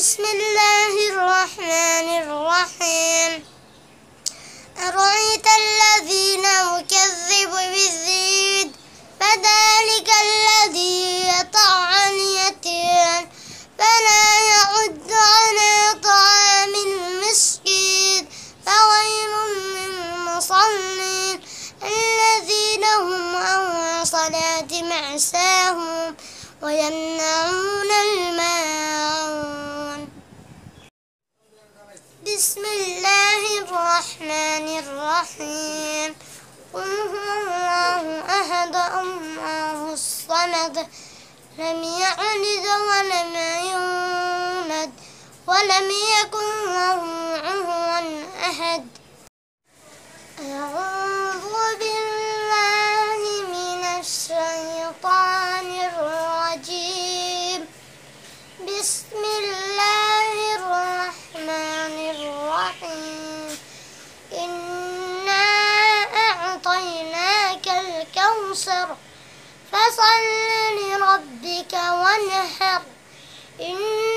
بسم الله الرحمن الرحيم أرأيت الذين يكذب بالزيد فذلك الذي يطع عن يتيم فلا يعد على طعام المسكين فويل المصلين الذين هم عن صلاة معساهم ويمنعون المسكين بسم الله الرحمن الرحيم قل هو الله أحد الله الصمد لم يعند ولم يولد ولم يكن له عهوا أحد أعوذ بالله من الشيطان الرجيم بسم فصل لربك وانحر إن